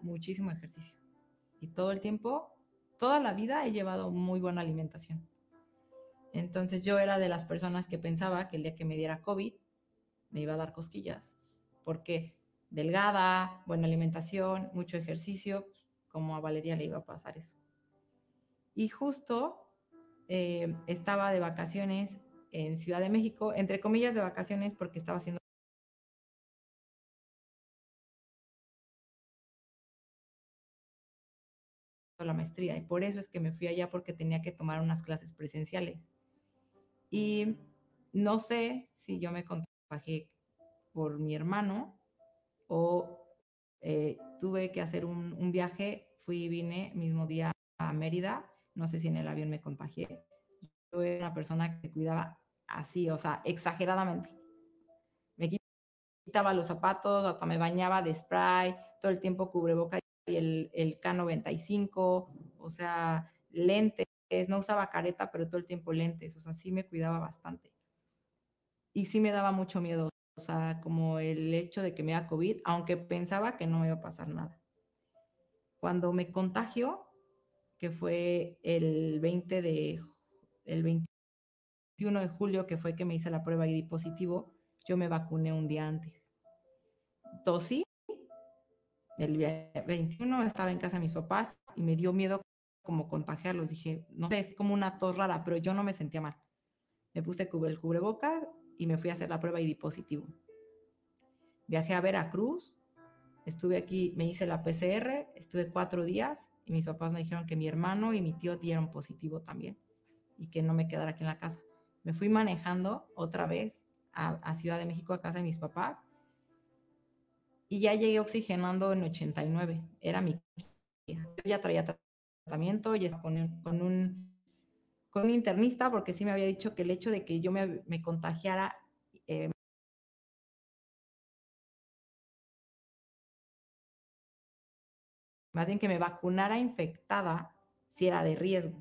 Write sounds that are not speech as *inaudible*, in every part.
muchísimo ejercicio. Y todo el tiempo, toda la vida he llevado muy buena alimentación. Entonces yo era de las personas que pensaba que el día que me diera COVID me iba a dar cosquillas, porque delgada, buena alimentación, mucho ejercicio, como a Valeria le iba a pasar eso. Y justo eh, estaba de vacaciones en Ciudad de México, entre comillas de vacaciones porque estaba haciendo maestría y por eso es que me fui allá porque tenía que tomar unas clases presenciales. Y no sé si yo me contagié por mi hermano o eh, tuve que hacer un, viaje, fui y vine mismo día a Mérida, no sé si en el avión me contagié. Yo era una persona que cuidaba así, o sea, exageradamente. Me quitaba los zapatos, hasta me bañaba de spray, todo el tiempo boca y el, el K95, o sea, lentes, no usaba careta, pero todo el tiempo lentes, o sea, sí me cuidaba bastante. Y sí me daba mucho miedo, o sea, como el hecho de que me da COVID, aunque pensaba que no me iba a pasar nada. Cuando me contagió, que fue el 20 de, el 21 de julio, que fue que me hice la prueba y di positivo, yo me vacuné un día antes. Tosí, el 21 estaba en casa de mis papás y me dio miedo como contagiarlos. Dije, no sé, es como una tos rara, pero yo no me sentía mal. Me puse el cubrebocas y me fui a hacer la prueba y di positivo. Viajé a Veracruz, estuve aquí, me hice la PCR, estuve cuatro días y mis papás me dijeron que mi hermano y mi tío dieron positivo también y que no me quedara aquí en la casa. Me fui manejando otra vez a Ciudad de México, a casa de mis papás y ya llegué oxigenando en 89. Era mi Yo ya traía tratamiento y con, un, con, un, con un internista porque sí me había dicho que el hecho de que yo me, me contagiara... Eh, más bien que me vacunara infectada si era de riesgo.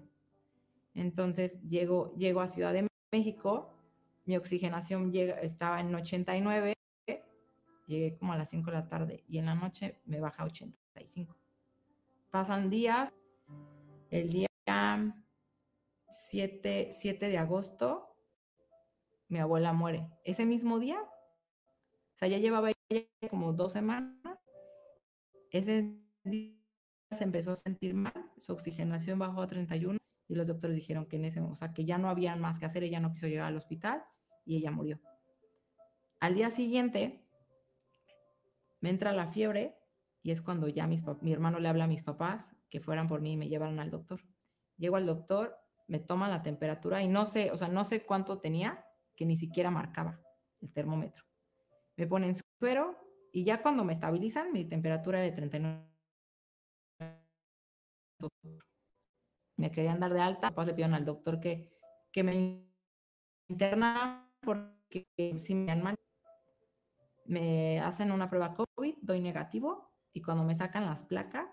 Entonces llego, llego a Ciudad de México, mi oxigenación llega, estaba en 89 llegué como a las 5 de la tarde y en la noche me baja a 85. Pasan días, el día 7, de agosto, mi abuela muere. Ese mismo día, o sea, ya llevaba como dos semanas, ese día se empezó a sentir mal, su oxigenación bajó a 31 y los doctores dijeron que en ese, o sea, que ya no había más que hacer, ella no quiso llegar al hospital y ella murió. Al día siguiente, me entra la fiebre y es cuando ya mis, mi hermano le habla a mis papás que fueran por mí y me llevaron al doctor. Llego al doctor, me toman la temperatura y no sé, o sea, no sé cuánto tenía, que ni siquiera marcaba el termómetro. Me ponen suero y ya cuando me estabilizan, mi temperatura era de 39. Me querían dar de alta, después le pidieron al doctor que, que me interna porque si me han mal me hacen una prueba COVID, doy negativo y cuando me sacan las placas,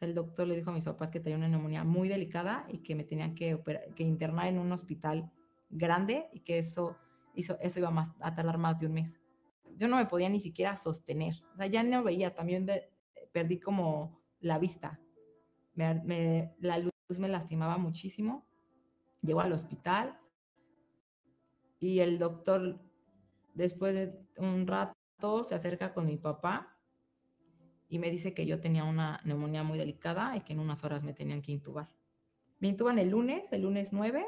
el doctor le dijo a mis papás que tenía una neumonía muy delicada y que me tenían que, que internar en un hospital grande y que eso, hizo, eso iba más, a tardar más de un mes. Yo no me podía ni siquiera sostener, o sea, ya no veía, también perdí como la vista, me, la luz me lastimaba muchísimo, llego al hospital y el doctor después de un rato se acerca con mi papá y me dice que yo tenía una neumonía muy delicada y que en unas horas me tenían que intubar. Me intuban el lunes, el lunes 9.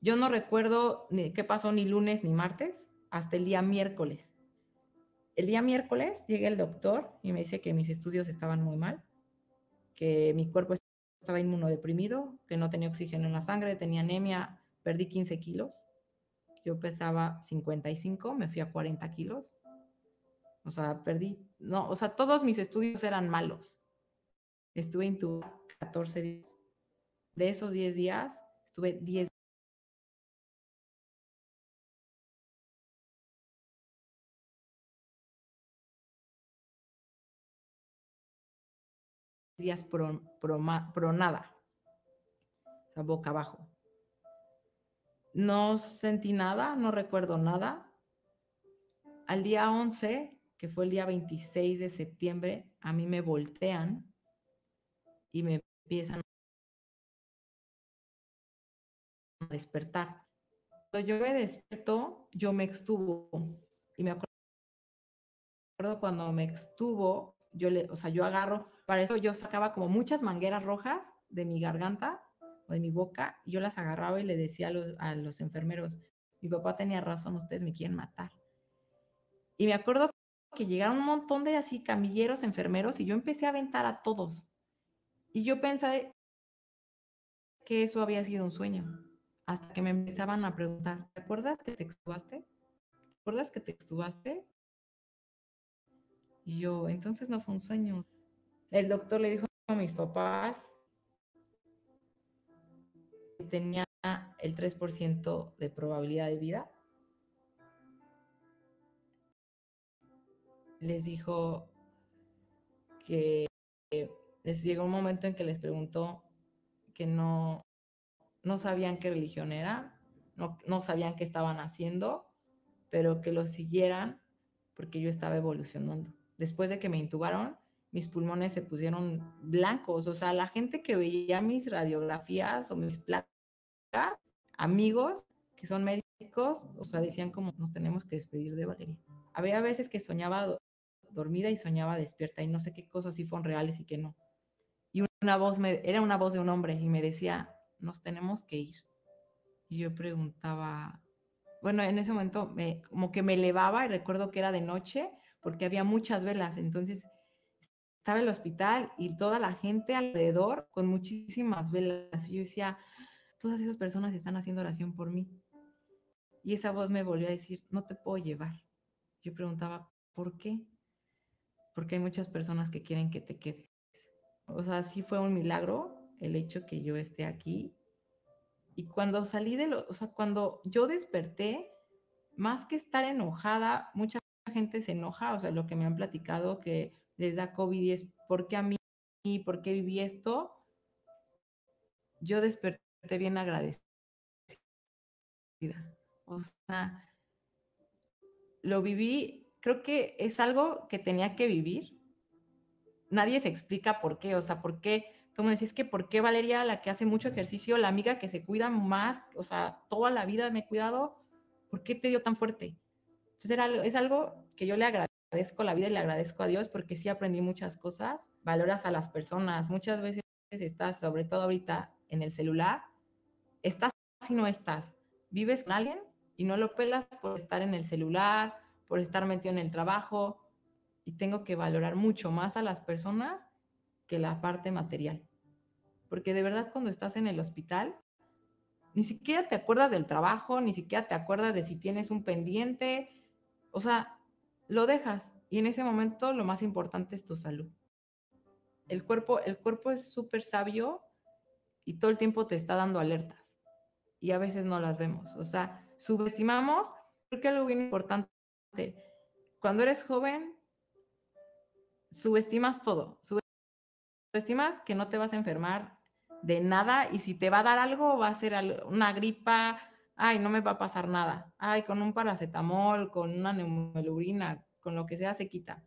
Yo no recuerdo ni qué pasó ni lunes ni martes hasta el día miércoles. El día miércoles llega el doctor y me dice que mis estudios estaban muy mal, que mi cuerpo estaba inmunodeprimido, que no tenía oxígeno en la sangre, tenía anemia, perdí 15 kilos yo pesaba 55, me fui a 40 kilos. O sea, perdí, no, o sea, todos mis estudios eran malos. Estuve en tu 14 días. De esos 10 días, estuve 10 días pro, pro, pro nada, o sea, boca abajo no sentí nada, no recuerdo nada. Al día 11, que fue el día 26 de septiembre, a mí me voltean y me empiezan a despertar. Cuando yo me despertó, yo me extuvo. Y me acuerdo cuando me extuvo, yo le, o sea, yo agarro, para eso yo sacaba como muchas mangueras rojas de mi garganta de mi boca, yo las agarraba y le decía a los, a los enfermeros, mi papá tenía razón, ustedes me quieren matar. Y me acuerdo que llegaron un montón de así camilleros, enfermeros, y yo empecé a aventar a todos. Y yo pensé que eso había sido un sueño, hasta que me empezaban a preguntar, ¿te acuerdas que te extubaste? ¿Te acuerdas que te extubaste? Y yo, entonces no fue un sueño. El doctor le dijo a mis papás tenía el 3% de probabilidad de vida, les dijo que les llegó un momento en que les preguntó que no, no sabían qué religión era, no, no sabían qué estaban haciendo, pero que lo siguieran porque yo estaba evolucionando. Después de que me intubaron, mis pulmones se pusieron blancos. O sea, la gente que veía mis radiografías o mis placas, amigos que son médicos, o sea, decían como nos tenemos que despedir de Valeria. Había veces que soñaba dormida y soñaba despierta y no sé qué cosas si fueron reales y qué no. Y una voz me, era una voz de un hombre y me decía, nos tenemos que ir. Y yo preguntaba, bueno, en ese momento como que me elevaba y recuerdo que era de noche porque había muchas velas, entonces estaba el hospital y toda la gente alrededor con muchísimas velas. Y yo decía, todas esas personas están haciendo oración por mí. Y esa voz me volvió a decir, no te puedo llevar. Yo preguntaba, ¿por qué? Porque hay muchas personas que quieren que te quedes. O sea, sí fue un milagro el hecho que yo esté aquí. Y cuando salí de lo, o sea, cuando yo desperté, más que estar enojada, mucha gente se enoja, o sea, lo que me han platicado que les da COVID y es, ¿por qué a mí? ¿Por qué viví esto? Yo desperté bien agradecida. O sea, lo viví, creo que es algo que tenía que vivir. Nadie se explica por qué, o sea, por qué, como decís, que por qué Valeria, la que hace mucho ejercicio, la amiga que se cuida más, o sea, toda la vida me he cuidado, ¿por qué te dio tan fuerte? Entonces es algo que yo le agradezco agradezco la vida y le agradezco a Dios porque sí aprendí muchas cosas. Valoras a las personas. Muchas veces estás, sobre todo ahorita, en el celular. Estás y no estás. Vives con alguien y no lo pelas por estar en el celular, por estar metido en el trabajo. Y tengo que valorar mucho más a las personas que la parte material. Porque de verdad cuando estás en el hospital, ni siquiera te acuerdas del trabajo, ni siquiera te acuerdas de si tienes un pendiente. O sea, lo dejas y en ese momento lo más importante es tu salud. El cuerpo, el cuerpo es súper sabio y todo el tiempo te está dando alertas y a veces no las vemos. O sea, subestimamos, porque algo bien importante, cuando eres joven, subestimas todo, subestimas que no te vas a enfermar de nada y si te va a dar algo, va a ser una gripa, ay, no me va a pasar nada, ay, con un paracetamol, con una neumelurina, con lo que sea se quita.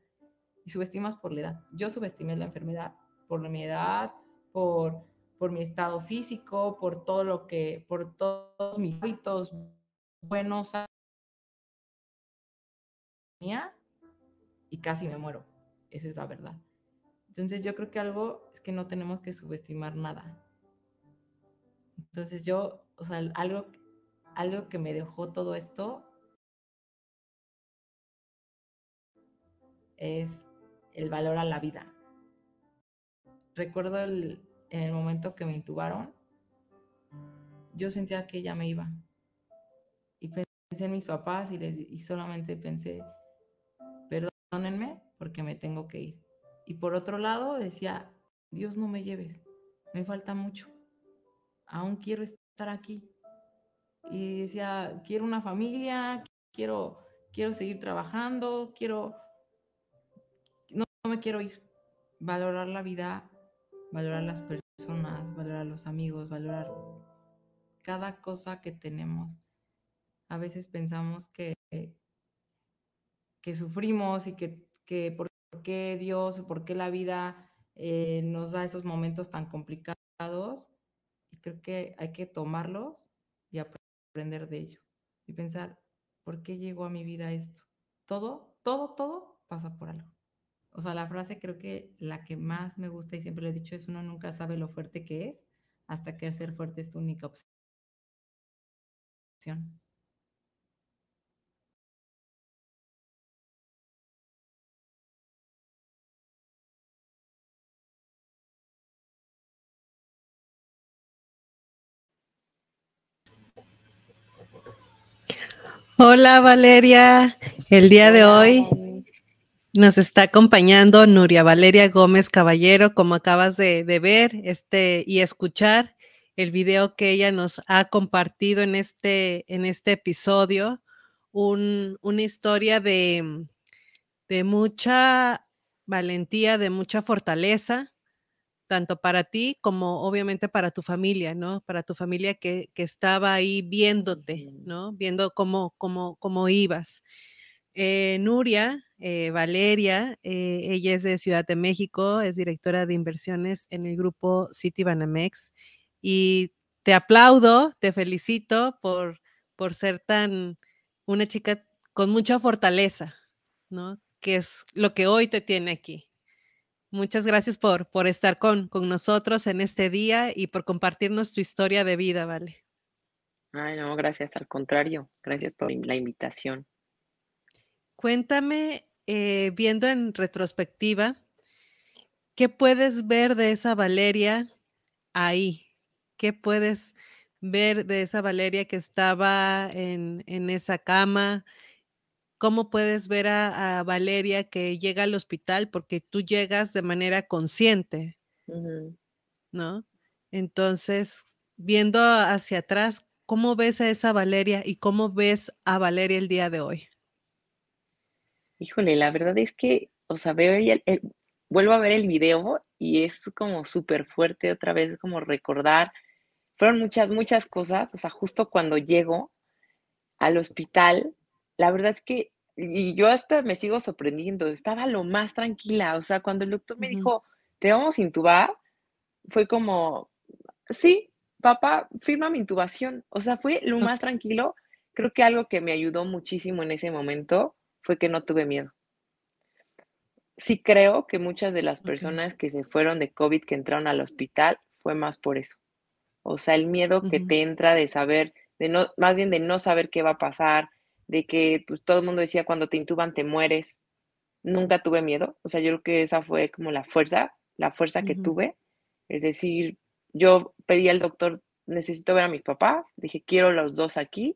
Y subestimas por la edad. Yo subestimé la enfermedad por mi edad, por, por mi estado físico, por todo lo que, por todos mis hábitos buenos y casi me muero. Esa es la verdad. Entonces yo creo que algo es que no tenemos que subestimar nada. Entonces yo, o sea, algo algo que me dejó todo esto es el valor a la vida. Recuerdo en el momento que me intubaron, yo sentía que ya me iba. Y pensé en mis papás y, y solamente pensé, perdónenme porque me tengo que ir. Y por otro lado decía, Dios no me lleves, me falta mucho, aún quiero estar aquí, y decía, quiero una familia, quiero, quiero seguir trabajando, quiero, no, me quiero ir. Valorar la vida, valorar las personas, valorar los amigos, valorar cada cosa que tenemos. A veces pensamos que, que sufrimos y que, que por qué Dios, por qué la vida eh, nos da esos momentos tan complicados. Y creo que hay que tomarlos y aprender aprender de ello y pensar, ¿por qué llegó a mi vida esto? Todo, todo, todo pasa por algo. O sea, la frase creo que la que más me gusta y siempre lo he dicho es uno nunca sabe lo fuerte que es hasta que ser fuerte es tu única opción. Hola Valeria, el día de hoy nos está acompañando Nuria Valeria Gómez Caballero, como acabas de, ver este, y escuchar el video que ella nos ha compartido en este, en este episodio, una historia de, de mucha valentía, de mucha fortaleza, tanto para ti como obviamente para tu familia, ¿no? Para tu familia que, que estaba ahí viéndote, ¿no? Viendo cómo, cómo, cómo ibas. Eh, Nuria, eh, Valeria, eh, ella es de Ciudad de México, es directora de inversiones en el grupo City Banamex. y te aplaudo, te felicito por, por ser tan una chica con mucha fortaleza, ¿no? Que es lo que hoy te tiene aquí. Muchas gracias por, estar con, nosotros en este día y por compartirnos tu historia de vida, ¿vale? Ay, no, gracias, al contrario, gracias por la invitación. Cuéntame, eh, viendo en retrospectiva, ¿qué puedes ver de esa Valeria ahí? ¿Qué puedes ver de esa Valeria que estaba en esa cama? cómo puedes ver a, Valeria que llega al hospital porque tú llegas de manera consciente, ¿no? Entonces, viendo hacia atrás, ¿cómo ves a esa Valeria y cómo ves a Valeria el día de hoy? Híjole, la verdad es que, o sea, veo vuelvo a ver el video y es como súper fuerte otra vez, como recordar. Fueron muchas, muchas cosas, o sea, justo cuando llego al hospital, la verdad es que, y yo hasta me sigo sorprendiendo, estaba lo más tranquila, o sea, cuando el doctor me dijo, te vamos a intubar, fue como, sí, papá, firma mi intubación, o sea, fue lo más tranquilo. Creo que algo que me ayudó muchísimo en ese momento fue que no tuve miedo. Sí creo que muchas de las personas que se fueron de COVID, que entraron al hospital, fue más por eso. O sea, el miedo que te entra de saber, de no, más bien de no saber qué va a pasar, de que pues, todo el mundo decía cuando te intuban te mueres. Nunca tuve miedo, o sea, yo creo que esa fue como la fuerza, la fuerza que tuve. Es decir, yo pedí al doctor, necesito ver a mis papás, dije, quiero los dos aquí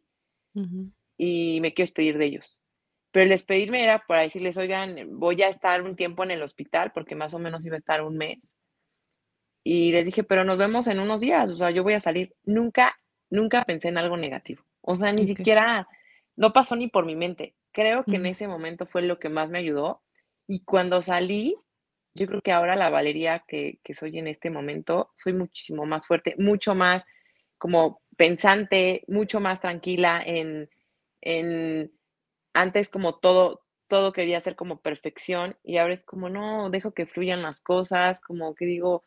y me quiero despedir de ellos. Pero el despedirme era para decirles, oigan, voy a estar un tiempo en el hospital, porque más o menos iba a estar un mes. Y les dije, pero nos vemos en unos días, o sea, yo voy a salir. Nunca, nunca pensé en algo negativo. O sea, ni siquiera no pasó ni por mi mente. Creo que en ese momento fue lo que más me ayudó. Y cuando salí, yo creo que ahora la Valeria que, soy en este momento, soy muchísimo más fuerte, mucho más como pensante, mucho más tranquila en, en antes como todo, todo quería ser como perfección y ahora es como, no, dejo que fluyan las cosas, como que digo,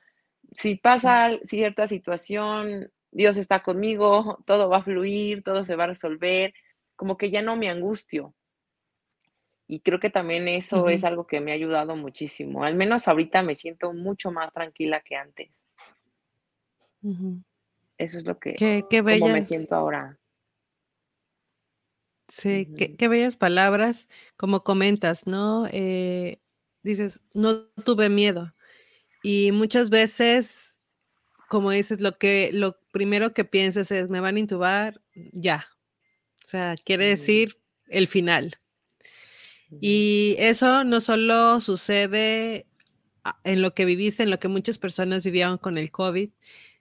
si pasa cierta situación, Dios está conmigo, *laughs* todo va a fluir, todo se va a resolver como que ya no me angustio. Y creo que también eso es algo que me ha ayudado muchísimo. Al menos ahorita me siento mucho más tranquila que antes. Eso es lo que me siento ahora. Sí, qué, bellas palabras, como comentas, ¿no? Eh, dices, no tuve miedo. Y muchas veces, como dices, lo que lo primero que piensas es, me van a intubar, ya, o sea, quiere mm. decir el final. Y eso no solo sucede en lo que vivís, en lo que muchas personas vivieron con el COVID,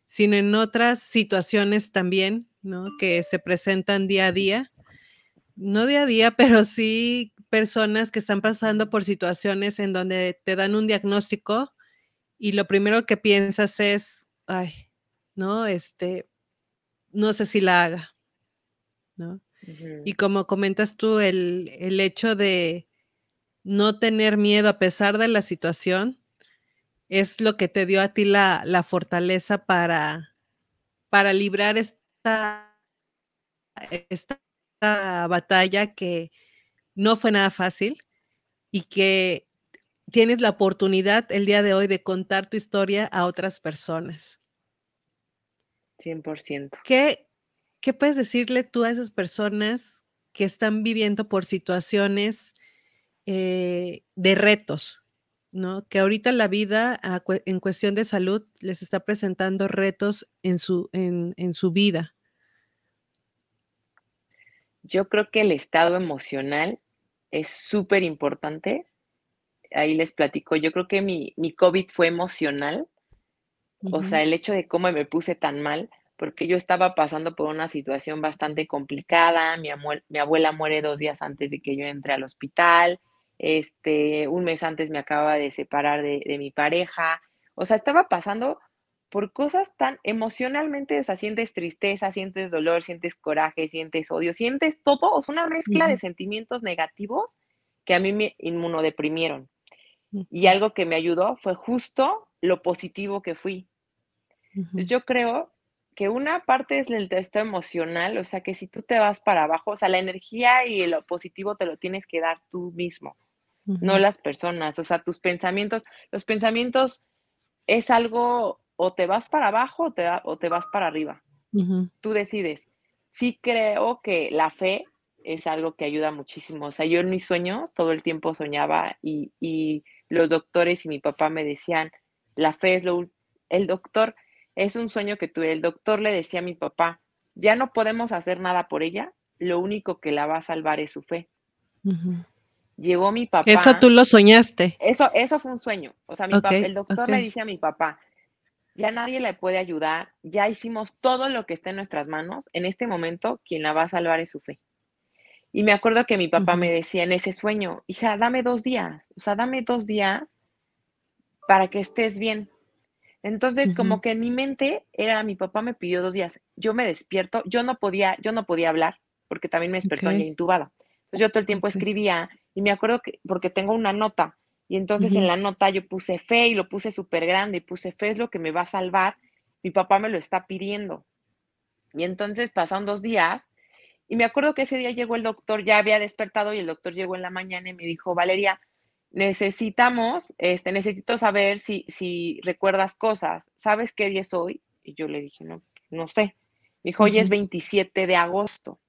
sino en otras situaciones también, ¿no? Que se presentan día a día. No día a día, *laughs* pero sí personas que están pasando por situaciones en donde te dan un diagnóstico y lo primero que piensas es, ay, no, este, no sé si la haga, ¿no? Y como comentas tú, el, hecho de no tener miedo a pesar de la situación es lo que te dio a ti la, fortaleza para, para librar esta, esta batalla que no fue nada fácil y que tienes la oportunidad el día de hoy de contar tu historia a otras personas. 100%. ¿Qué, ¿Qué puedes decirle tú a esas personas que están viviendo por situaciones eh, de retos, ¿no? Que ahorita la vida en cuestión de salud les está presentando retos en su, en, su vida. Yo creo que el estado emocional es súper importante. Ahí les platico, yo creo que mi, mi COVID fue emocional, o sea, el hecho de cómo me puse tan mal, porque yo estaba pasando por una situación bastante complicada, mi, abuela, mi abuela muere dos días antes de que yo entre al hospital, este, un mes antes me acaba de separar de, mi pareja, o sea, estaba pasando por cosas tan emocionalmente, o sea, sientes tristeza, sientes dolor, sientes coraje, sientes odio, sientes todo, o sea, una mezcla de sentimientos negativos que a mí me inmunodeprimieron. Y algo que me ayudó fue justo lo positivo que fui. Yo creo que una parte es el texto emocional, o sea, que si tú te vas para abajo, o sea, la energía y lo positivo te lo tienes que dar tú mismo, no las personas, o sea, tus pensamientos, los pensamientos es algo, o te vas para abajo o te, o te vas para arriba, tú decides. Sí creo que la fe es algo que ayuda muchísimo, o sea, yo en mis sueños todo el tiempo soñaba y, los doctores y mi papá me decían, la fe es lo, el doctor es un sueño que tuve. El doctor le decía a mi papá, ya no podemos hacer nada por ella, lo único que la va a salvar es su fe. Llegó mi papá. Eso tú lo soñaste. Eso, eso fue un sueño. O sea, el doctor le dice a mi papá, ya nadie le puede ayudar, ya hicimos todo lo que está en nuestras manos, en este momento quien la va a salvar es su fe. Y me acuerdo que mi papá me decía en ese sueño, hija, dame dos días, o sea, dame dos días para que estés bien. Entonces, como que en mi mente era, mi papá me pidió dos días, yo me despierto, yo no podía, yo no podía hablar, porque también me despertó en ya intubada. Entonces yo todo el tiempo escribía y me acuerdo que, porque tengo una nota, y entonces en la nota yo puse fe y lo puse súper grande, y puse fe es lo que me va a salvar, mi papá me lo está pidiendo. Y entonces pasaron dos días, y me acuerdo que ese día llegó el doctor, ya había despertado y el doctor llegó en la mañana y me dijo, Valeria, necesitamos, este, necesito saber si, si recuerdas cosas. ¿Sabes qué día es hoy? Y yo le dije, no, no sé. Me dijo, hoy es 27 de agosto.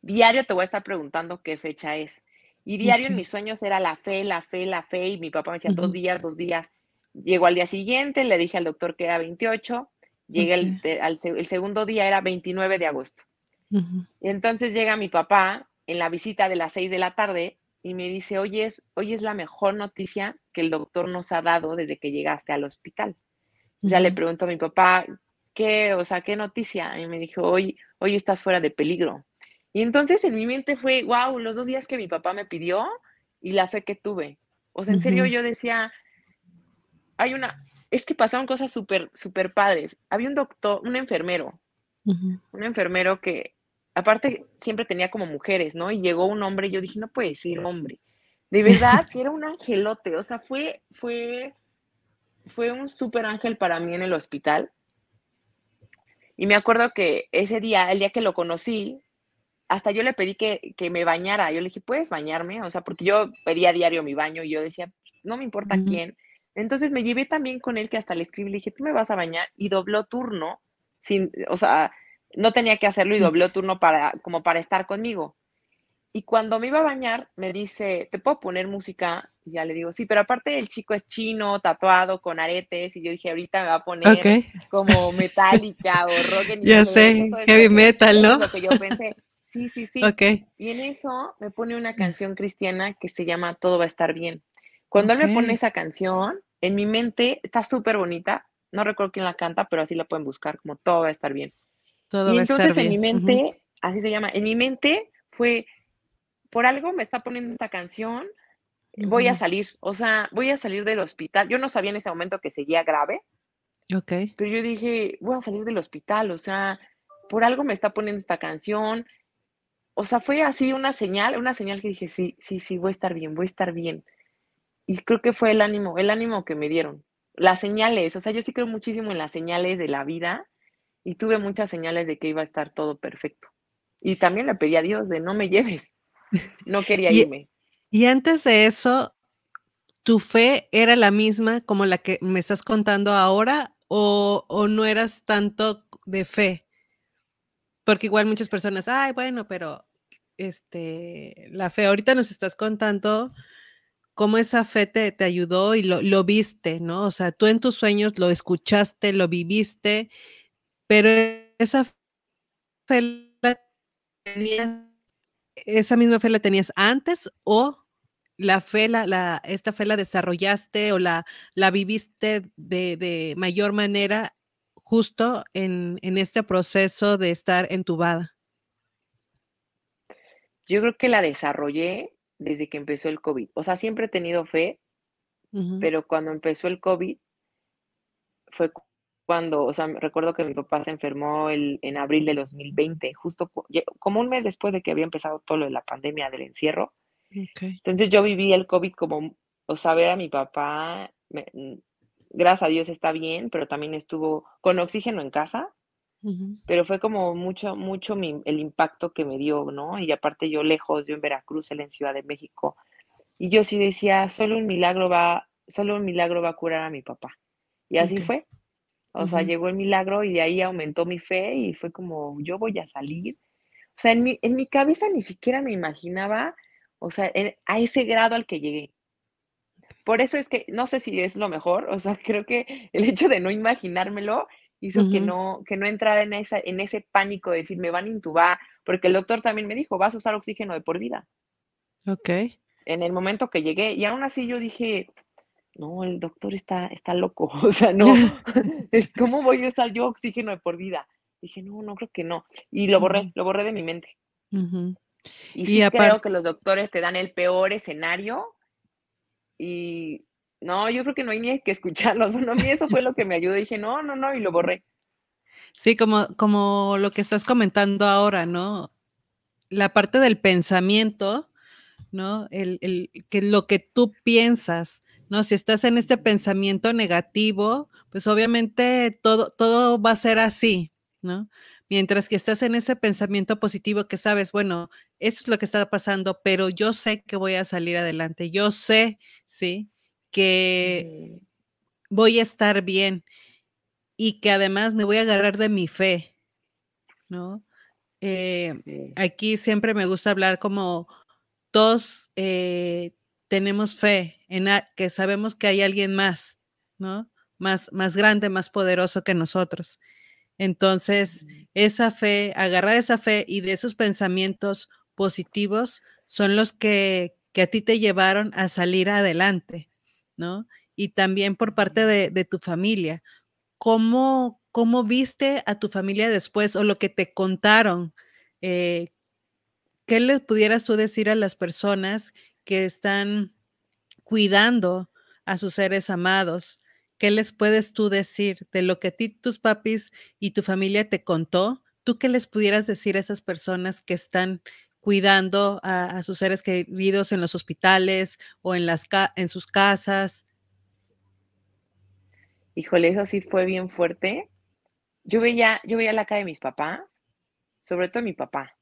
Diario te voy a estar preguntando qué fecha es. Y diario en mis sueños era la fe, la fe, la fe. Y mi papá me decía, dos días, dos días. Llegó al día siguiente, le dije al doctor que era 28. llega el, el segundo día, era 29 de agosto. Y entonces llega mi papá en la visita de las 6 de la tarde y me dice, hoy es, hoy es la mejor noticia que el doctor nos ha dado desde que llegaste al hospital. Ya le pregunto a mi papá, ¿qué, o sea, qué noticia? Y me dijo, hoy, hoy estás fuera de peligro. Y entonces en mi mente fue, wow, los dos días que mi papá me pidió y la fe que tuve. O sea, en serio yo decía, hay una, es que pasaron cosas súper, súper padres. Había un doctor, un enfermero, un enfermero que aparte siempre tenía como mujeres, ¿no? Y llegó un hombre y yo dije, no puede ser hombre. De verdad, que era un angelote, o sea, fue, fue, fue un súper ángel para mí en el hospital. Y me acuerdo que ese día, el día que lo conocí, hasta yo le pedí que, que, me bañara. Yo le dije, ¿puedes bañarme? O sea, porque yo pedía diario mi baño y yo decía, pues, no me importa quién. Entonces me llevé también con él que hasta le escribí, le dije, tú me vas a bañar y dobló turno, sin, o sea, no tenía que hacerlo y dobló turno para, como para estar conmigo. Y cuando me iba a bañar, me dice, ¿te puedo poner música? Y ya le digo, sí, pero aparte el chico es chino, tatuado, con aretes, y yo dije, ahorita me va a poner como metálica o rock. And *laughs* ya sé, heavy metal, ¿no? Lo que yo pensé. *laughs* Sí, sí, sí. Y en eso me pone una mm. canción cristiana que se llama Todo va a estar bien. Cuando él me pone esa canción, en mi mente está súper bonita. No recuerdo quién la canta, pero así la pueden buscar, como Todo va a estar bien y entonces en mi mente, así se llama, en mi mente fue, por algo me está poniendo esta canción, voy a salir, o sea, voy a salir del hospital. Yo no sabía en ese momento que seguía grave. Ok. Pero yo dije, voy a salir del hospital, o sea, por algo me está poniendo esta canción. O sea, fue así una señal, una señal que dije, sí, sí, sí, voy a estar bien, voy a estar bien. Y creo que fue el ánimo, el ánimo que me dieron. Las señales, o sea, yo sí creo muchísimo en las señales de la vida y tuve muchas señales de que iba a estar todo perfecto. Y también le pedí a Dios de no me lleves, no quería *laughs* irme. Y antes de eso, ¿tu fe era la misma como la que me estás contando ahora o, o no eras tanto de fe? Porque igual muchas personas, ay, bueno, pero este, la fe, ahorita nos estás contando cómo esa fe te, ayudó y lo, lo, viste, ¿no? O sea, tú en tus sueños lo escuchaste, lo viviste pero esa esa misma fe la tenías antes o la fe, la, esta fe la desarrollaste o la, la viviste de, mayor manera justo en, este proceso de estar entubada? Yo creo que la desarrollé desde que empezó el COVID. O sea, siempre he tenido fe, pero cuando empezó el COVID fue cuando, o sea, recuerdo que mi papá se enfermó el, en abril de 2020, justo como un mes después de que había empezado todo lo de la pandemia del encierro. Entonces yo viví el COVID como, o sea, ver a mi papá, mm, gracias a Dios está bien, pero también estuvo con oxígeno en casa, pero fue como mucho, mucho el impacto que me dio, ¿no? Y aparte yo lejos, yo en Veracruz, él en Ciudad de México, y yo sí decía, solo un milagro va, solo un milagro va a curar a mi papá. Y así fue. O sea, llegó el milagro y de ahí aumentó mi fe y fue como, yo voy a salir. O sea, en mi, en mi cabeza ni siquiera me imaginaba, o sea, e, a ese grado al que llegué. Por eso es que no sé si es lo mejor, o sea, *laughs* creo que el hecho de no imaginármelo hizo que, no, que no entrara en, esa, en ese pánico de decir, me van a intubar, porque el doctor también me dijo, vas a usar oxígeno de por vida. Ok. En el momento que llegué, y aún así yo dije, no, el doctor está, está loco, *laughs* o sea, no, *laughs* *laughs* es cómo voy a usar yo oxígeno de por vida. Dije, no, no creo que no. Y lo borré, lo borré de mi mente. Y, sí creo que los doctores te dan el peor escenario y no, yo creo que no hay ni que escucharlos. Bueno, a eso fue lo que me ayudó. Dije, no, no, no, y lo borré. Sí, como, como lo que estás comentando ahora, ¿no? La parte del pensamiento, ¿no? El, el, que lo que tú piensas, ¿no? Si estás en este pensamiento negativo, pues obviamente todo, todo va a ser así, ¿no? Mientras que estás en ese pensamiento positivo que sabes, bueno, eso es lo que está pasando, pero yo sé que voy a salir adelante, yo sé, ¿sí? Que voy a estar bien y que además me voy a agarrar de mi fe, ¿no? Eh, aquí siempre me gusta hablar como todos eh, tenemos fe, que sabemos que hay alguien más, ¿no? Más, más grande, más poderoso que nosotros. Entonces, esa fe, agarra esa fe y de esos pensamientos positivos son los que, que a ti te llevaron a salir adelante, ¿no? Y también por parte de, de tu familia. ¿Cómo, ¿Cómo viste a tu familia después o lo que te contaron? Eh, ¿Qué les pudieras tú decir a las personas que están cuidando a sus seres amados. ¿Qué les puedes tú decir de lo que a ti, tus papis y tu familia te contó? ¿Tú qué les pudieras decir a esas personas que están cuidando a, sus seres queridos en los hospitales o en, las en sus casas? Híjole, eso sí fue bien fuerte. Yo veía, yo veía la cara de mis papás, sobre todo mi papá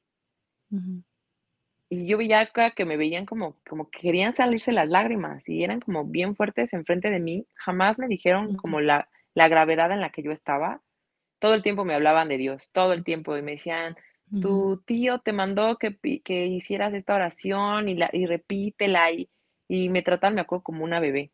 y yo veía que me veían como, como que querían salirse las lágrimas y eran como bien fuertes enfrente de mí. Jamás me dijeron como la, la gravedad en la que yo estaba. Todo el tiempo me hablaban de Dios, todo el tiempo, y me decían, tu tío te mandó que, que hicieras esta oración y, la, y repítela, y, y me tratan, me acuerdo, como una bebé.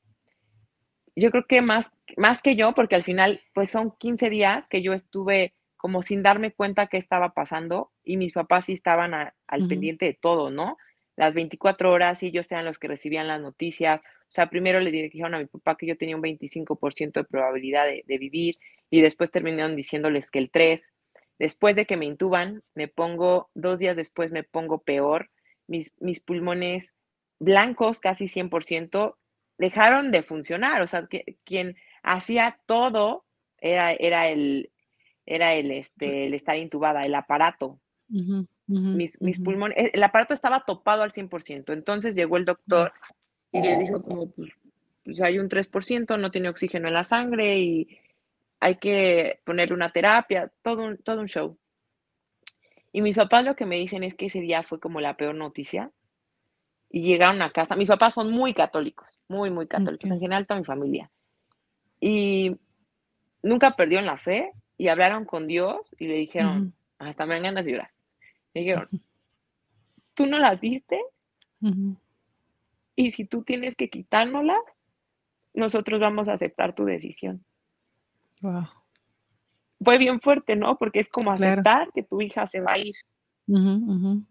Yo creo que más, más que yo, porque al final, pues son 15 días que yo estuve como sin darme cuenta qué estaba pasando y mis papás sí estaban al pendiente de todo, ¿no? Las 24 horas, ellos eran los que recibían las noticias. O sea, primero le dijeron a mi papá que yo tenía un 25% de probabilidad de, vivir y después terminaron diciéndoles que el 3. Después de que me intuban, me pongo, dos días después me pongo peor, mis, mis pulmones blancos casi 100% dejaron de funcionar. O sea, quien hacía todo era, era el, era el, este, el estar intubada, el aparato. mis, mis pulmones, eh, el aparato estaba topado al 100%. Entonces llegó el doctor y le dijo como, pues, pues hay un 3%, no tiene oxígeno en la sangre y hay que ponerle una terapia, todo un, todo un show. Y mis papás lo que me dicen es que ese día fue como la peor noticia. Y llegaron a casa. Mis papás son muy católicos, muy, muy católicos. En general, toda mi familia. Y nunca perdieron la fe, y hablaron con Dios y le dijeron, hasta mañana se ganas de Le dijeron, tú no las diste y si tú tienes que quitárnoslas, nosotros vamos a aceptar tu decisión. Fue bien fuerte, ¿no? Porque es como aceptar que tu hija se va a ir.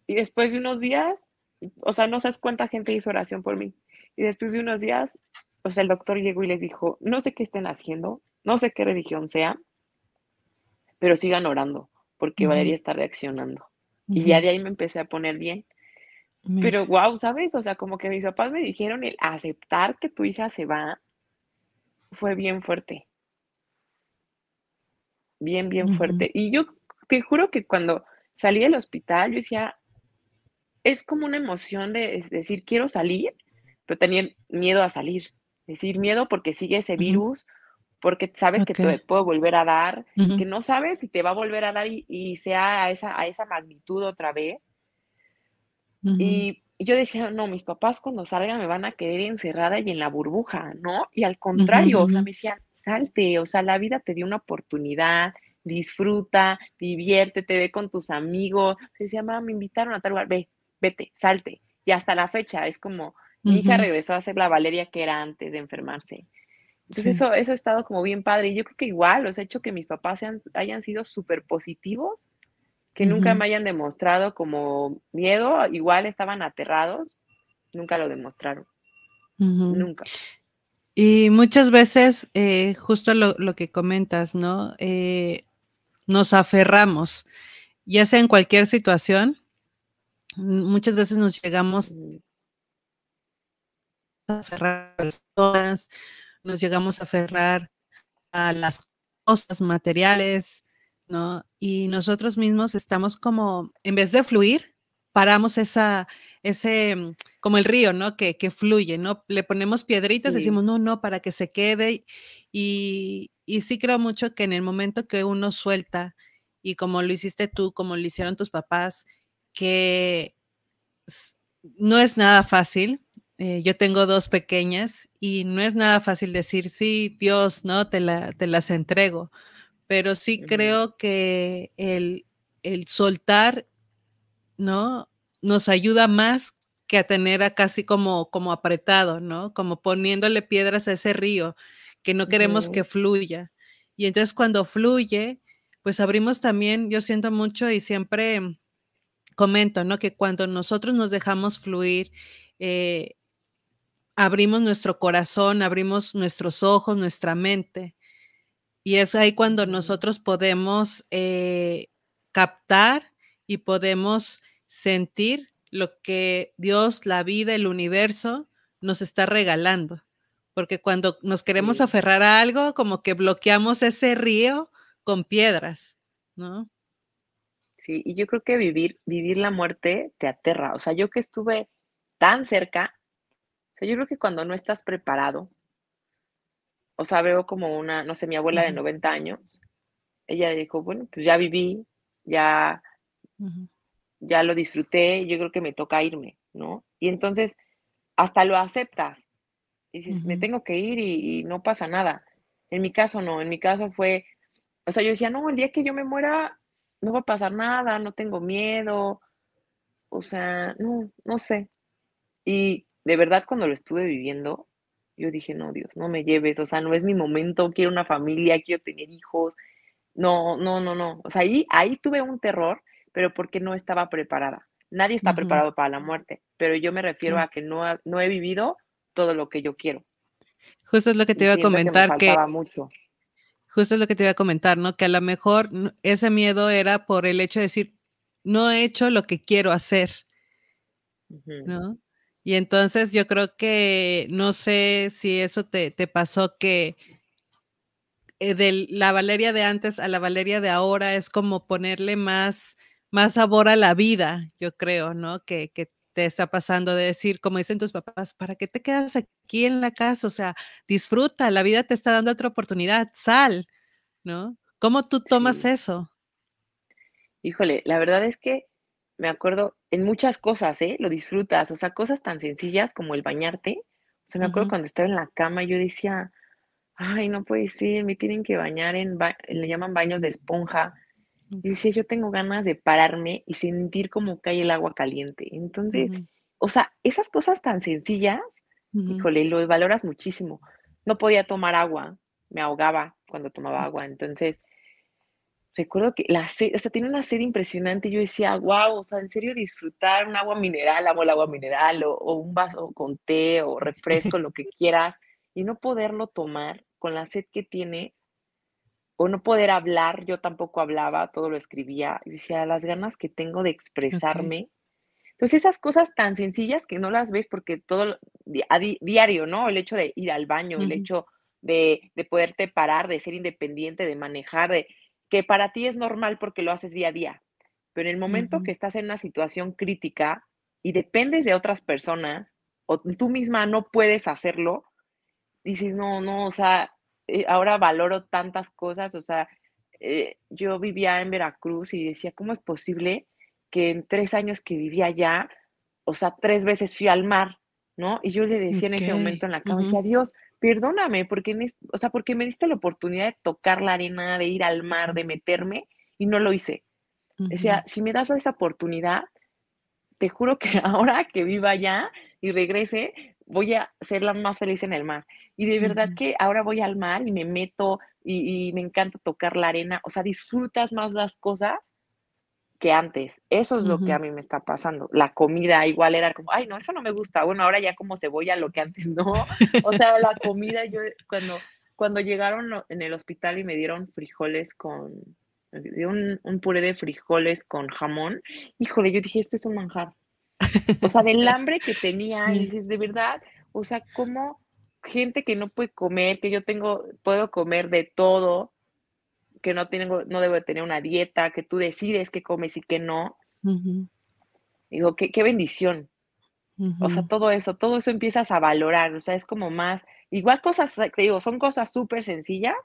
y después de unos días, o sea, no sabes cuánta gente hizo oración por mí. Y después de unos días, o sea, el doctor llegó y les dijo, no sé qué estén haciendo, no sé qué religión sea, pero sigan orando, porque Valeria está reaccionando. Y ya de ahí me empecé a poner bien. Pero wow, ¿sabes? O sea, como que mis papás me dijeron el aceptar que tu hija se va fue bien fuerte. Bien, bien fuerte. Y yo te juro que cuando salí del hospital, yo decía, es como una emoción de decir, quiero salir, pero tenía miedo a salir. Es decir, miedo porque sigue ese virus, porque sabes que te puedo volver a dar, que no sabes si te va a volver a dar y, sea a esa, a esa magnitud otra vez. Y yo decía, no, mis papás cuando salgan me van a querer encerrada y en la burbuja, ¿no? Y al contrario, o sea, me decían, salte, o sea, la vida te dio una oportunidad, disfruta, diviértete, ve con tus amigos. que decía, mamá, me invitaron a tal lugar, ve, vete, salte. Y hasta la fecha es como, mi hija regresó a ser la Valeria que era antes de enfermarse. Entonces eso, eso ha estado como bien padre. Y yo creo que igual, los hecho que mis papás sean, hayan sido súper positivos, que nunca me hayan demostrado como miedo, igual estaban aterrados, nunca lo demostraron. Nunca. Y muchas veces, eh, justo lo, que comentas, ¿no? Eh, nos aferramos, ya sea en cualquier situación, muchas veces nos llegamos a aferrar a personas, nos llegamos a aferrar a las cosas materiales, ¿no? Y nosotros mismos estamos como, en vez de fluir, paramos esa, ese, mm, como el río, ¿no? Que, fluye, ¿no? Le ponemos piedritas, decimos, no, no, para que se quede. Y, y sí creo mucho que en el momento que uno suelta, y como lo hiciste tú, como lo hicieron tus papás, que no es nada fácil, eh, yo tengo dos pequeñas y no es nada fácil decir, sí, Dios, ¿no? Te, la, te las entrego, pero sí creo que el, soltar, ¿no? Nos ayuda más que a tener a casi como, como apretado, ¿no? Como poniéndole piedras a ese río que no queremos que fluya. Y entonces cuando fluye, pues abrimos también, yo siento mucho y siempre comento, ¿no? Que cuando nosotros nos dejamos fluir, eh, abrimos nuestro corazón, abrimos nuestros ojos, nuestra mente. Y es ahí cuando nosotros podemos eh, captar y podemos sentir lo que Dios, la vida, el universo nos está regalando. Porque cuando nos queremos aferrar a algo, como que bloqueamos ese río con piedras, ¿no? Sí, y yo creo que vivir, vivir la muerte te aterra. O sea, yo que estuve tan cerca, o sea, yo creo que cuando no estás preparado, o sea, veo como una, no sé, mi abuela de 90 años, ella dijo, bueno, pues ya viví, ya, ya lo disfruté, yo creo que me toca irme, ¿no? Y entonces hasta lo aceptas. Y dices, me tengo que ir y, y, no pasa nada. En mi caso no, en mi caso fue, o sea, yo decía, no, el día que yo me muera, no va a pasar nada, no tengo miedo, o sea, no, no sé. Y de verdad cuando lo estuve viviendo, yo dije, no, Dios, no me lleves, o sea, no es mi momento, quiero una familia, quiero tener hijos, no, no, no, no. O sea, ahí, ahí tuve un terror, pero porque no estaba preparada. Nadie está preparado para la muerte, pero yo me refiero a que no, no he vivido todo lo que yo quiero. Justo es lo que te iba a comentar que, me mucho. Justo es lo que te iba a comentar, ¿no? Que a lo mejor ese miedo era por el hecho de decir, no he hecho lo que quiero hacer. ¿no? Y entonces yo creo que no sé si eso te, pasó que eh, de la Valeria de antes a la Valeria de ahora es como ponerle más, más sabor a la vida, yo creo, ¿no? Que, te está pasando de decir, como dicen tus papás, ¿para qué te quedas aquí en la casa? O sea, disfruta, la vida te está dando otra oportunidad, sal, ¿no? ¿Cómo tú tomas eso? Híjole, la verdad es que me acuerdo, en muchas cosas, ¿eh? Lo disfrutas, o sea, cosas tan sencillas como el bañarte. O sea, me acuerdo cuando estaba en la cama, yo decía, ay, no puede ser, me tienen que bañar en, le llaman baños de esponja. Y decía, yo tengo ganas de pararme y sentir como cae el agua caliente. Entonces, o sea, esas cosas tan sencillas, híjole, lo valoras muchísimo. No podía tomar agua, me ahogaba cuando tomaba agua. Entonces, recuerdo que la sed, o sea, tiene una sed impresionante. Yo decía, wow, o sea, en serio disfrutar un agua mineral, amo el agua mineral, o, un vaso con té o *laughs* refresco, lo que quieras, y no poderlo tomar con la sed que tiene, o no poder hablar. Yo tampoco hablaba, todo lo escribía. y decía, las ganas que tengo de expresarme. pues Entonces, esas cosas tan sencillas que no las ves porque todo a diario, ¿no? El hecho de ir al baño, el hecho de, de poderte parar, de ser independiente, de manejar, de que para ti es normal porque lo haces día a día, pero en el momento que estás en una situación crítica y dependes de otras personas o tú misma no puedes hacerlo, dices, no, no, o sea, eh, ahora valoro tantas cosas, o sea, eh, yo vivía en Veracruz y decía, ¿cómo es posible que en tres años que vivía allá, o sea, tres veces fui al mar, ¿no? Y yo le decía en ese momento en la cabeza, Dios, perdóname, porque, o sea, porque me diste la oportunidad de tocar la arena, de ir al mar, de meterme, y no lo hice. O sea, si me das esa oportunidad, te juro que *laughs* ahora que viva ya y regrese, voy a ser la más feliz en el mar. Y de verdad que ahora voy al mar y me meto y, y, me encanta tocar la arena. O sea, disfrutas más las cosas que antes. Eso es lo que a mí me está pasando. La comida igual era como, ay, no, eso no me gusta. Bueno, ahora ya como cebolla, lo que antes no. O sea, la comida, yo cuando, cuando llegaron en el hospital y me dieron frijoles con, un, un puré de frijoles con jamón, híjole, yo dije, esto es un manjar. O sea, del hambre que tenía, dices, de verdad, o sea, como gente que no puede comer, que yo tengo, puedo comer de todo, que no, tengo, no debo tener una dieta, que tú decides qué comes y qué no. Digo, qué, bendición. O sea, todo eso, todo eso empiezas a valorar, o sea, es como más, igual cosas, te digo, son cosas súper sencillas.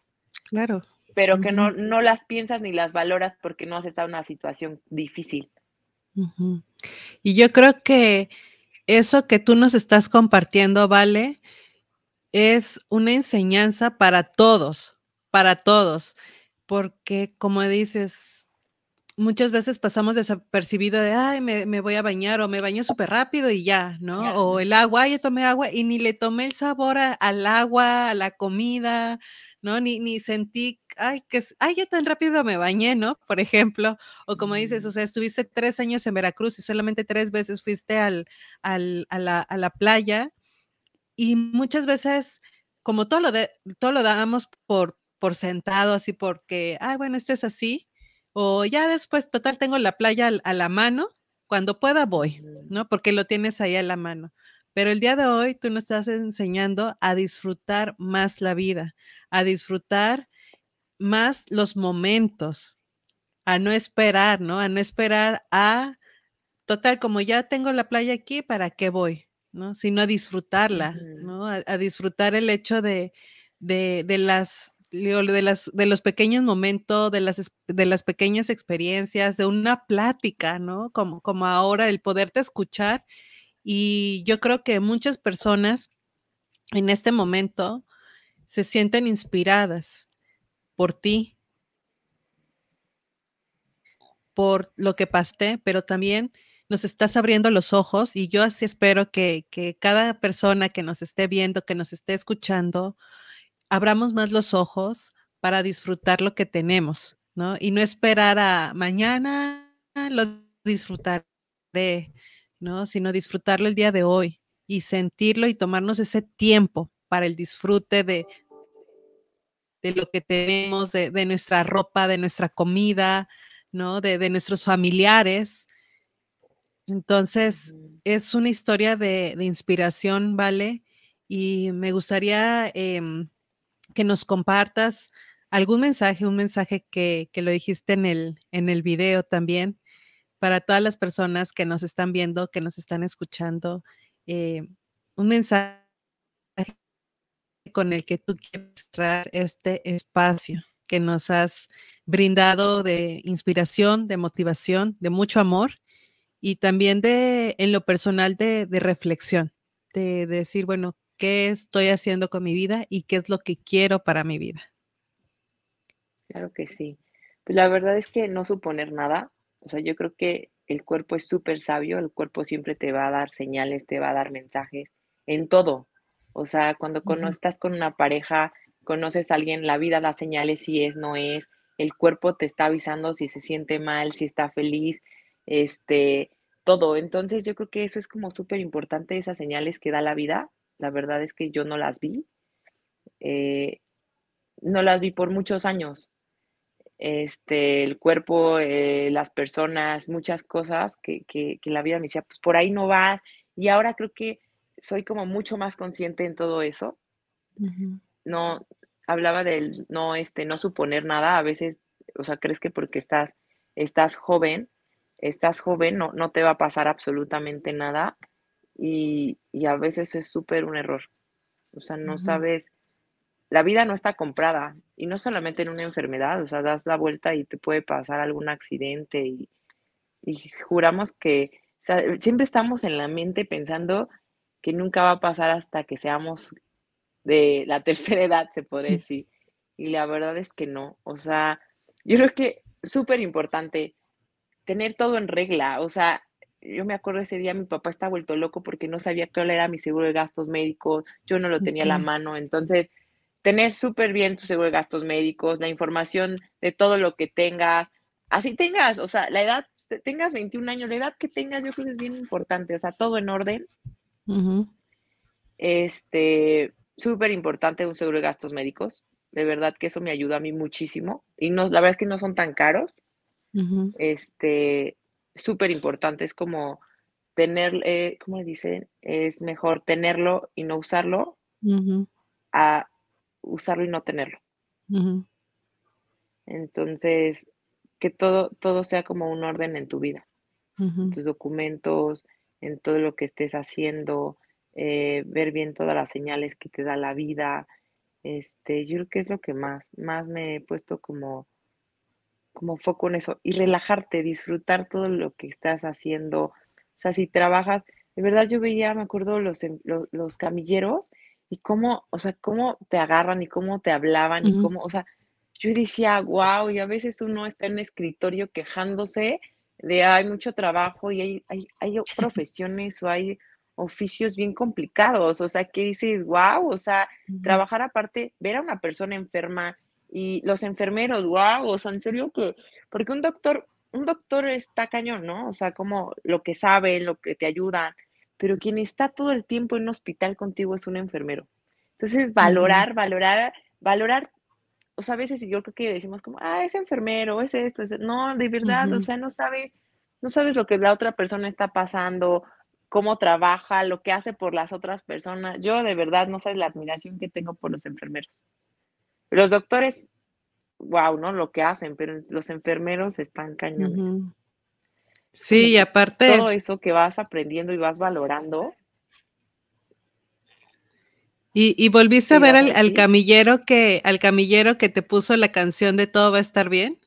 Claro. Pero que no, no las piensas ni las valoras porque no has estado en una situación difícil. Y yo creo que eso que tú nos estás compartiendo, Vale, es una enseñanza para todos, para todos porque como dices, muchas veces pasamos desapercibido de, ay, me, voy a bañar o me baño súper rápido y ya, ¿no? O el agua, yo tomé agua y ni le tomé el sabor al agua, a la comida, ¿no? Ni, ni sentí, ay, que, ay, yo tan rápido me bañé, ¿no? Por ejemplo, o como dices, o mm. sea, estuviste tres años en Veracruz y solamente tres veces fuiste al, al, a, la, a la playa y muchas veces como todo lo, de, todo lo damos por, por sentado, así porque, ah, bueno, esto es así, o ya después, total, tengo la playa a la mano, cuando pueda voy, ¿no? Porque lo tienes ahí a la mano. Pero el día de hoy tú nos estás enseñando a disfrutar más la vida, a disfrutar más los momentos, a no esperar, ¿no? A no esperar a, total, como ya tengo la playa aquí, ¿para qué voy? ¿No? Sino a disfrutarla, ¿no? A, disfrutar el hecho de, de las de, los pequeños momentos, de las, de las pequeñas experiencias, de una plática, ¿no? Como, como ahora el poderte escuchar. Y yo creo que muchas personas en este momento se sienten inspiradas por ti, por lo que pasé, pero también nos estás abriendo los ojos y yo así espero que, que, cada persona que nos esté viendo, que nos esté escuchando, abramos más los ojos para disfrutar lo que tenemos, ¿no? Y no esperar a mañana lo disfrutaré, ¿no? Sino disfrutarlo el día de hoy y sentirlo y tomarnos ese tiempo para el disfrute de, de lo que tenemos, de, nuestra ropa, de nuestra comida, ¿no? De, nuestros familiares. Entonces, es una historia de, inspiración, ¿vale? Y me gustaría em, que nos compartas algún mensaje, un mensaje que, lo dijiste en el, en el video también, para todas las personas que nos están viendo, que nos están escuchando, eh, un mensaje con el que tú quieres cerrar este espacio que nos has brindado de inspiración, de motivación, de mucho amor y también de, en lo personal, de, reflexión, de decir, bueno, qué estoy haciendo con mi vida y qué es lo que quiero para mi vida. Claro que sí. Pues, la verdad es que no suponer nada, o sea, yo creo que el cuerpo es súper sabio, el cuerpo siempre te va a dar señales, te va a dar mensajes, en todo. O sea, cuando estás con una pareja, conoces a alguien, la vida da señales si es, no es, el cuerpo te está avisando si se siente mal, si está feliz, este, todo. Entonces yo creo que eso es como súper importante, esas señales que da la vida la verdad es que yo no las vi. Eh, no las vi por muchos años. Este, el cuerpo, eh, las personas, muchas cosas que, la vida me decía, pues por ahí no va. Y ahora creo que soy como mucho más consciente en todo eso. No, hablaba del no, este, no suponer nada. A veces, o sea, crees que porque estás, estás joven, estás joven, no, no te va a pasar absolutamente nada y, a veces es súper un error. O sea, no sabes, la vida no está comprada y no solamente en una enfermedad, o sea, das la vuelta y te puede pasar algún accidente y, juramos que siempre estamos en la mente pensando que nunca va a pasar hasta que seamos de la *laughs* tercera edad, se puede decir. Y la verdad es que no. O sea, yo creo que súper importante tener todo en regla. O sea, yo me acuerdo ese día mi papá está vuelto loco porque no sabía cuál era mi seguro de gastos médicos, yo no lo tenía a la mano, entonces tener súper bien tu seguro de gastos médicos, la información de todo lo que tengas, así tengas, o sea, la edad, tengas 21 años, la edad que tengas yo creo que es bien importante, o sea, todo en orden. Este, súper importante un seguro de gastos médicos, de verdad que eso me ayuda a mí muchísimo y no, la verdad es que no son tan caros. Este, súper importante. Es como tener, como eh, ¿cómo le dicen? Es mejor tenerlo y no usarlo a usarlo y no tenerlo. Entonces, que todo, todo sea como un orden en tu vida, tus documentos, en todo lo que estés haciendo, eh, ver bien todas las señales que te da la vida. Este, yo creo que es lo que más, más me he puesto como como foco en eso y relajarte, disfrutar todo lo que estás haciendo. O sea, si trabajas, de verdad yo veía, me acuerdo, los, los, camilleros y cómo, o sea, cómo te agarran y cómo te hablaban y cómo, o sea, yo decía, wow, y a veces uno está en el escritorio quejándose de hay mucho trabajo y hay, hay, *laughs* profesiones o hay oficios bien complicados, o sea, que dices, wow, o sea, trabajar aparte, ver a una persona enferma, y los enfermeros, wow, o sea, en serio que, porque un doctor, un doctor está cañón, ¿no? O sea, como lo que sabe, lo que te ayudan, pero quien está todo el tiempo en un hospital contigo es un enfermero. Entonces, valorar, valorar, valorar, o sea, a veces yo creo que decimos como, ah, es enfermero, es esto, es... no, de verdad, o sea, no sabes, no sabes lo que la otra persona está pasando, cómo trabaja, lo que hace por las otras personas. Yo de verdad no sabes la admiración que tengo por los enfermeros. Los doctores, wow, ¿no? Lo que hacen, pero los enfermeros están cañones. Sí, y aparte. Todo eso que vas aprendiendo y vas valorando. Y, volviste a ver al, camillero que, al camillero que te puso la canción de Todo va a estar bien.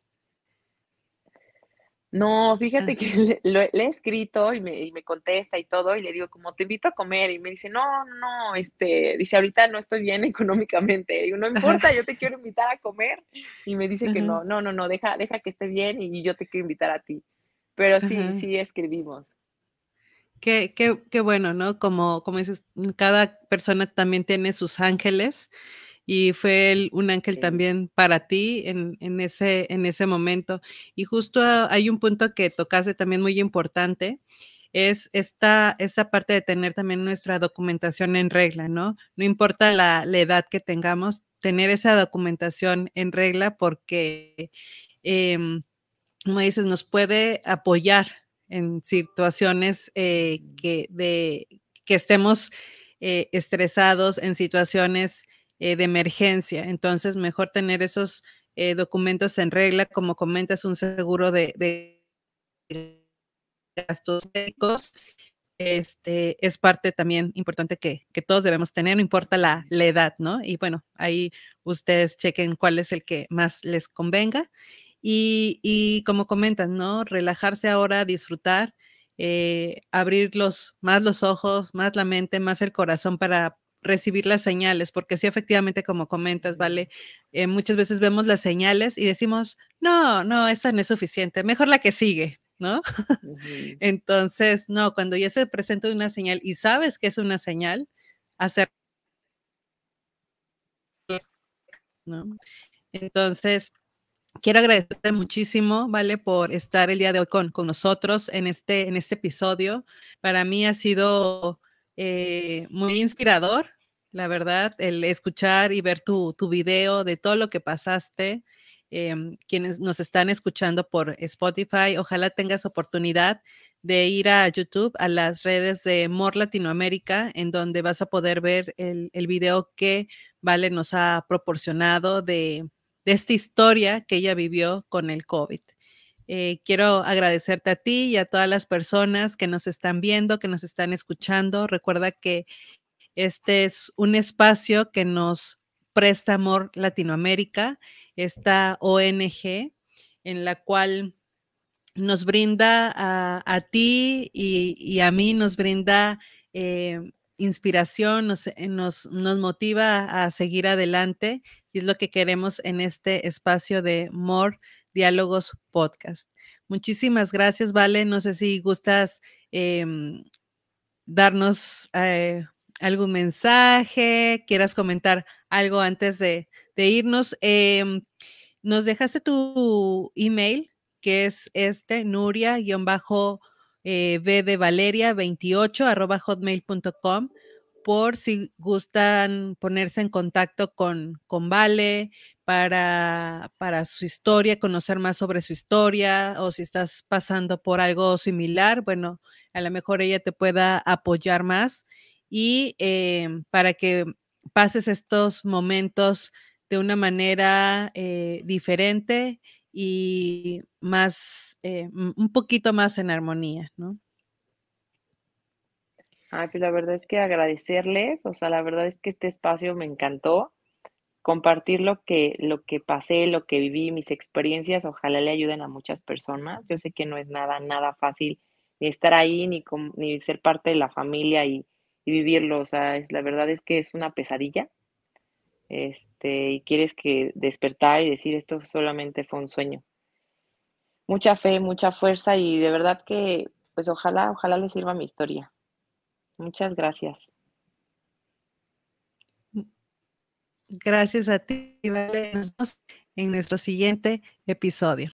No, fíjate que le, he escrito y me, contesta y todo, y le digo, como te invito a comer, y me dice, no, no, este, dice, ahorita no estoy bien *laughs* económicamente, y digo, no importa, yo te quiero invitar a comer, y me dice que no, no, no, no, deja, deja que esté bien y yo te quiero invitar a ti, pero sí, sí escribimos. Qué, qué, qué, bueno, ¿no? Como, como dices, cada persona también tiene sus ángeles, y fue un ángel también para ti en, ese, en ese momento. Y justo hay un punto que tocaste también muy importante, es esta, esta parte de tener también nuestra documentación en regla, ¿no? No importa la, edad que tengamos, tener esa documentación en regla porque, em, como dices, nos puede apoyar en situaciones eh, mm. que, de, que estemos eh, estresados, en situaciones eh, de emergencia. Entonces, mejor tener esos eh, documentos en regla, como comentas, un seguro de, gastos médicos. Este, es parte también importante que, todos debemos tener, no importa la, edad, ¿no? Y bueno, ahí ustedes chequen cuál es el que más les convenga. Y, como comentas, ¿no? Relajarse ahora, disfrutar, eh, abrir más los ojos, más la mente, más el corazón para recibir las señales, porque sí, efectivamente, como comentas, vale, eh, muchas veces vemos las señales y decimos, no, no, esta no es suficiente, mejor la que sigue, ¿no? *laughs* Entonces, no, cuando ya se presenta una señal y sabes que es una señal, hacer... *laughs* ¿no? Entonces, quiero agradecerte muchísimo, ¿vale? Por estar el día de hoy con, con nosotros en este, en este episodio. Para mí ha sido eh, muy inspirador la verdad, el escuchar y ver tu, video de todo lo que pasaste. Em, quienes nos están escuchando por Spotify, ojalá tengas oportunidad de ir a YouTube, a las redes de More Latinoamérica, en donde vas a poder ver el, video que Vale nos ha proporcionado de, esta historia que ella vivió con el COVID. Eh, quiero agradecerte a ti y a todas las personas que nos están viendo, que nos están escuchando. Recuerda que este es un espacio que nos presta amor Latinoamérica, esta ONG en la cual nos brinda a, ti y, a mí, nos brinda eh, inspiración, eh, nos, nos, motiva a seguir adelante y es lo que queremos en este espacio de More Diálogos Podcast. Muchísimas gracias, Vale. No sé si gustas em, darnos eh, algún mensaje, quieras comentar algo antes de, irnos. Em, nos dejaste tu email, que es este, nuria-bajo. de Valeria 28 hotmail.com por si gustan ponerse en contacto con, con Vale para, para su historia, conocer más sobre su historia o si estás pasando por algo similar, bueno, a lo mejor ella te pueda apoyar más y em, para que pases estos momentos de una manera eh, diferente y más, eh, un poquito más en armonía, ¿no? Ay, pues la verdad es que agradecerles, o sea, la verdad es que este espacio me encantó, compartir lo que, lo que pasé, lo que viví, mis experiencias, ojalá le ayuden a muchas personas. Yo sé que no es nada, nada fácil estar ahí, ni, ni ser parte de la familia y, y vivirlo. O sea, es, la verdad es que es una pesadilla. Este, y quieres que despertar y decir esto solamente fue un sueño. Mucha fe, mucha fuerza y de verdad que, pues ojalá, ojalá le sirva mi historia. Muchas gracias. Gracias a ti, Vale. Nos vemos en nuestro siguiente episodio.